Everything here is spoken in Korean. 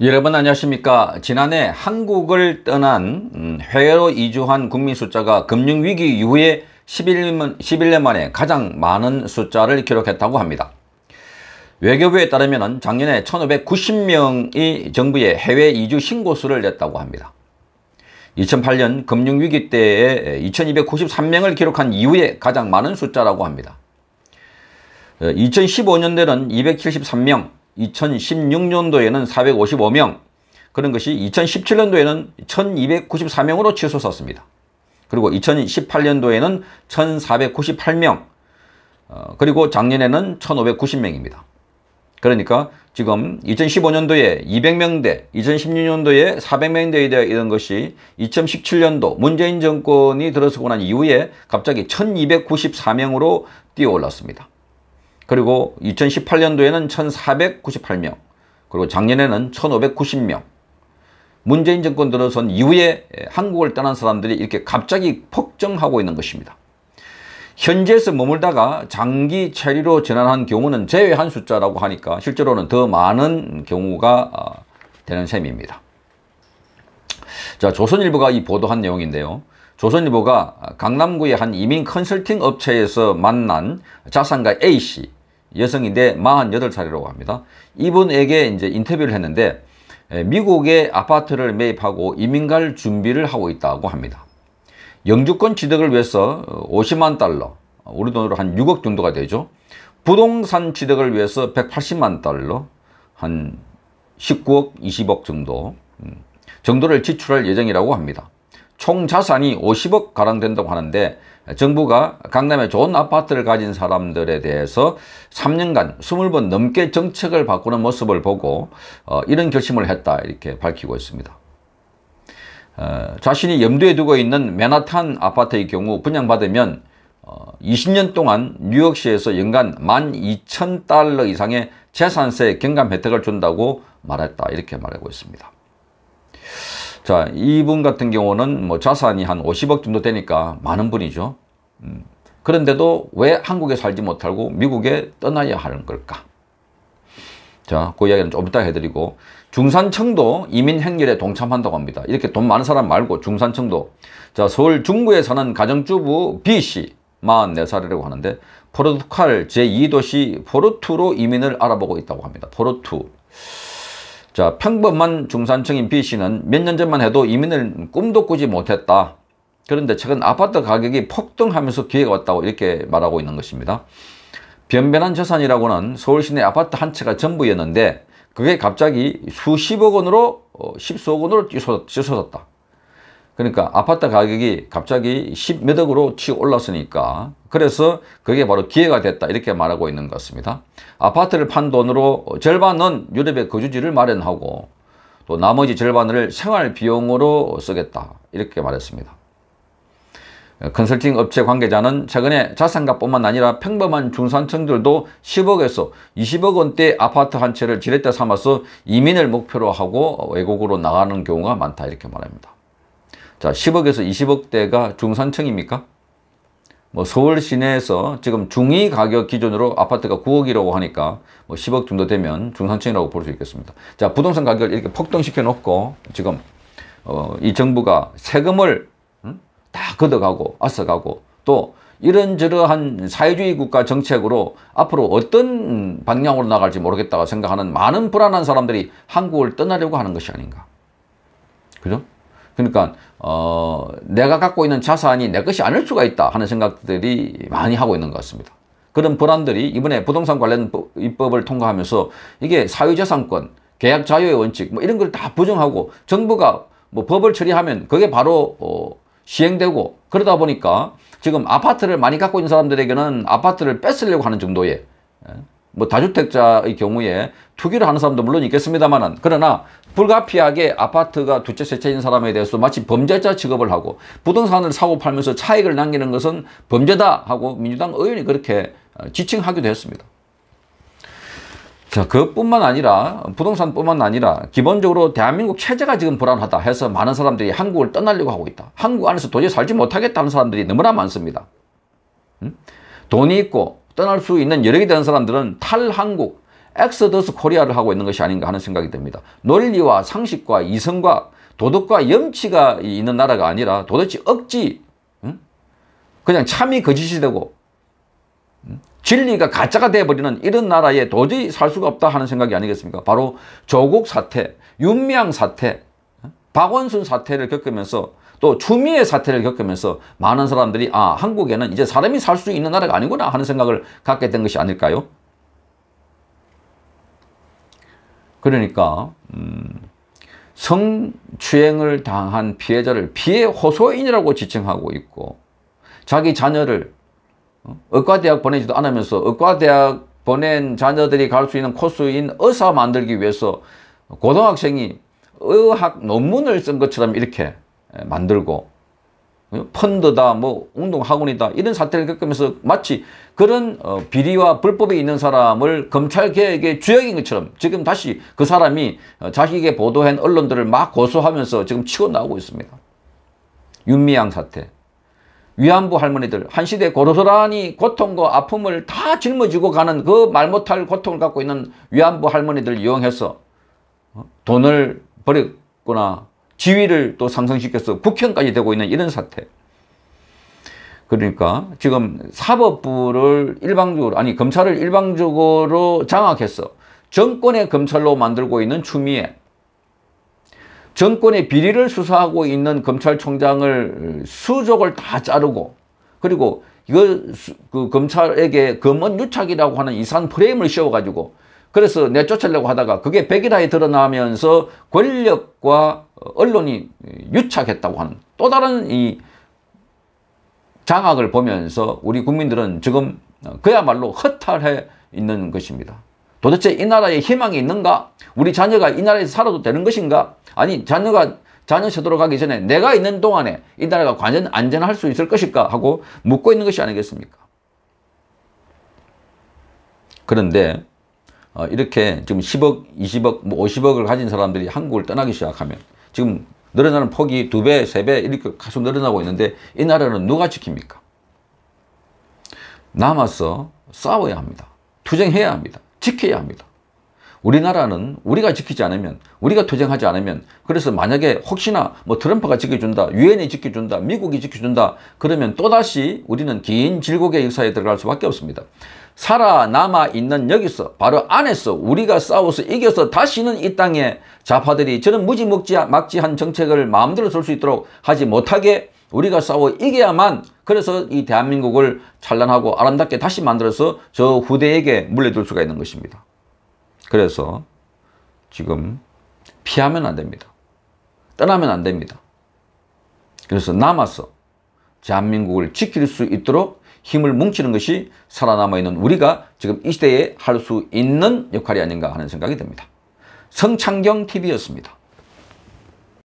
여러분 안녕하십니까 지난해 한국을 떠난 음, 해외로 이주한 국민 숫자가 금융위기 이후에 11년, 11년 만에 가장 많은 숫자를 기록했다고 합니다 외교부에 따르면 작년에 1590명이 정부의 해외 이주 신고수를 냈다고 합니다 2008년 금융위기 때에 2293명을 기록한 이후에 가장 많은 숫자라고 합니다 2015년대는 어, 273명, 2016년도에는 455명, 그런 것이 2017년도에는 1294명으로 치솟았습니다. 그리고 2018년도에는 1498명, 어, 그리고 작년에는 1590명입니다. 그러니까 지금 2015년도에 200명대, 2016년도에 400명대에 대한 것이 2017년도 문재인 정권이 들어서고 난 이후에 갑자기 1294명으로 뛰어올랐습니다. 그리고 2018년도에는 1,498명, 그리고 작년에는 1,590명. 문재인 정권 들어선 이후에 한국을 떠난 사람들이 이렇게 갑자기 폭증하고 있는 것입니다. 현지에서 머물다가 장기 체류로 전환한 경우는 제외한 숫자라고 하니까 실제로는 더 많은 경우가 아, 되는 셈입니다. 자, 조선일보가 이 보도한 내용인데요. 조선일보가 강남구의 한 이민 컨설팅 업체에서 만난 자산가 A씨, 여성인데 48살이라고 합니다. 이분에게 이제 인터뷰를 했는데 미국의 아파트를 매입하고 이민 갈 준비를 하고 있다고 합니다. 영주권 취득을 위해서 50만 어, 달러, 우리 돈으로 한 6억 정도가 되죠. 부동산 취득을 위해서 180만 달러, 한 19억, 20억 정도 음, 정도를 지출할 예정이라고 합니다. 총 자산이 50억 가량 된다고 하는데 정부가 강남에 좋은 아파트를 가진 사람들에 대해서 3년간 20번 넘게 정책을 바꾸는 모습을 보고 어, 이런 결심을 했다 이렇게 밝히고 있습니다. 어, 자신이 염두에 두고 있는 맨하탄 아파트의 경우 분양받으면 어, 20년 동안 뉴욕시에서 연간 12,000달러 이상의 재산세 경감 혜택을 준다고 말했다 이렇게 말하고 있습니다. 자, 이분 같은 경우는 뭐 자산이 한 50억 정도 되니까 많은 분이죠. 음. 그런데도 왜 한국에 살지 못하고 미국에 떠나야 하는 걸까? 자, 그 이야기는 좀 이따 해드리고 중산층도 이민 행렬에 동참한다고 합니다. 이렇게 돈 많은 사람 말고 중산층도 자, 서울 중구에 사는 가정주부 B씨 44살이라고 하는데 포르투갈 제2도시 포르투로 이민을 알아보고 있다고 합니다. 포르투 자, 평범한 중산층인 B씨는 몇 년 전만 해도 이민을 꿈도 꾸지 못했다. 그런데 최근 아파트 가격이 폭등하면서 기회가 왔다고 이렇게 말하고 있는 것입니다. 변변한 재산이라고는 서울 시내 아파트 한 채가 전부였는데 그게 갑자기 수십억 원으로 어, 십수억 원으로 치솟았다 그러니까 아파트 가격이 갑자기 10 몇억으로 치고 올랐으니까 그래서 그게 바로 기회가 됐다 이렇게 말하고 있는 것 같습니다. 아파트를 판 돈으로 절반은 유럽의 거주지를 마련하고 또 나머지 절반을 생활 비용으로 쓰겠다 이렇게 말했습니다. 컨설팅 업체 관계자는 최근에 자산가뿐만 아니라 평범한 중산층들도 10억에서 20억 원대 아파트 한 채를 지렛대 삼아서 이민을 목표로 하고 외국으로 나가는 경우가 많다 이렇게 말합니다. 자, 10억에서 20억대가 중산층입니까? 뭐 서울 시내에서 지금 중위 가격 기준으로 아파트가 9억이라고 하니까 뭐 10억 정도 되면 중산층이라고 볼 수 있겠습니다. 자, 부동산 가격을 이렇게 폭등시켜 놓고 지금 어, 이 정부가 세금을 음? 다 걷어가고 앗어가고 또 이런저러한 사회주의 국가 정책으로 앞으로 어떤 방향으로 나갈지 모르겠다고 생각하는 많은 불안한 사람들이 한국을 떠나려고 하는 것이 아닌가. 그죠? 그러니까 어, 내가 갖고 있는 자산이 내 것이 아닐 수가 있다 하는 생각들이 많이 하고 있는 것 같습니다. 그런 불안들이 이번에 부동산 관련 입법을 통과하면서 이게 사유재산권, 계약 자유의 원칙 뭐 이런 걸 다 부정하고 정부가 뭐 법을 처리하면 그게 바로 어, 시행되고 그러다 보니까 지금 아파트를 많이 갖고 있는 사람들에게는 아파트를 뺏으려고 하는 정도의 예, 뭐 다주택자의 경우에 투기를 하는 사람도 물론 있겠습니다만은 그러나 불가피하게 아파트가 두째 세째인 사람에 대해서 마치 범죄자 취급을 하고 부동산을 사고 팔면서 차익을 남기는 것은 범죄다 하고 민주당 의원이 그렇게 지칭하기도 했습니다. 자, 그것뿐만 아니라 부동산뿐만 아니라 기본적으로 대한민국 체제가 지금 불안하다 해서 많은 사람들이 한국을 떠나려고 하고 있다. 한국 안에서 도저히 살지 못하겠다는 사람들이 너무나 많습니다. 음? 돈이 있고 떠날 수 있는 여력이 되는 사람들은 탈한국, 엑서더스 코리아를 하고 있는 것이 아닌가 하는 생각이 듭니다. 논리와 상식과 이성과 도덕과 염치가 있는 나라가 아니라 도대체 억지, 응? 그냥 참이 거짓이 되고 응? 진리가 가짜가 돼버리는 이런 나라에 도저히 살 수가 없다 하는 생각이 아니겠습니까? 바로 조국 사태, 윤미향 사태, 박원순 사태를 겪으면서 또 추미애 사태를 겪으면서 많은 사람들이 아 한국에는 이제 사람이 살 수 있는 나라가 아니구나 하는 생각을 갖게 된 것이 아닐까요? 그러니까 음, 성추행을 당한 피해자를 피해 호소인이라고 지칭하고 있고 자기 자녀를 어, 의과대학 보내지도 않으면서 의과대학 보낸 자녀들이 갈 수 있는 코스인 의사 만들기 위해서 고등학생이 의학 논문을 쓴 것처럼 이렇게 만들고 어, 펀드다 뭐 운동학원이다 이런 사태를 겪으면서 마치 그런 어, 비리와 불법이 있는 사람을 검찰개혁의 주역인 것처럼 지금 다시 그 사람이 어, 자식에게 보도한 언론들을 막 고소하면서 지금 치고 나오고 있습니다. 윤미향 사태 위안부 할머니들 한 시대 고소란히 고통과 아픔을 다 짊어지고 가는 그 말 못할 고통을 갖고 있는 위안부 할머니들 이용해서 돈을 버렸거나 지위를 또 상승시켜서 국현까지 되고 있는 이런 사태. 그러니까 지금 사법부를 일방적으로 아니 검찰을 일방적으로 장악했어. 정권의 검찰로 만들고 있는 추미애. 정권의 비리를 수사하고 있는 검찰총장을 수족을 다 자르고 그리고 이거 그, 그 검찰에게 검언 유착이라고 하는 이상 프레임을 씌워가지고 그래서 내쫓으려고 하다가 그게 백일하에 드러나면서 권력과 언론이 유착했다고 하는 또 다른 이 장악을 보면서 우리 국민들은 지금 그야말로 허탈해 있는 것입니다. 도대체 이 나라에 희망이 있는가? 우리 자녀가 이 나라에서 살아도 되는 것인가? 아니 자녀가 자녀 세도로 가기 전에 내가 있는 동안에 이 나라가 과연 안전할 수 있을 것일까 하고 묻고 있는 것이 아니겠습니까? 그런데 어, 이렇게 지금 10억, 20억, 뭐 50억을 가진 사람들이 한국을 떠나기 시작하면 지금 늘어나는 폭이 두배세 배 이렇게 계속 늘어나고 있는데 이 나라는 누가 지킵니까? 남아서 싸워야 합니다. 투쟁해야 합니다. 지켜야 합니다. 우리나라는 우리가 지키지 않으면 우리가 투쟁하지 않으면 그래서 만약에 혹시나 뭐 트럼프가 지켜준다 유엔이 지켜준다 미국이 지켜준다 그러면 또다시 우리는 긴 질곡의 역사에 들어갈 수밖에 없습니다. 살아남아 있는 여기서 바로 안에서 우리가 싸워서 이겨서 다시는 이 땅에 좌파들이 저런 무지막지한 정책을 마음대로 쓸수 있도록 하지 못하게 우리가 싸워 이겨야만 그래서 이 대한민국을 찬란하고 아름답게 다시 만들어서 저 후대에게 물려줄 수가 있는 것입니다. 그래서 지금 피하면 안 됩니다. 떠나면 안 됩니다. 그래서 남아서 대한민국을 지킬 수 있도록 힘을 뭉치는 것이 살아남아 있는 우리가 지금 이 시대에 할 수 있는 역할이 아닌가 하는 생각이 듭니다. 성창경TV였습니다.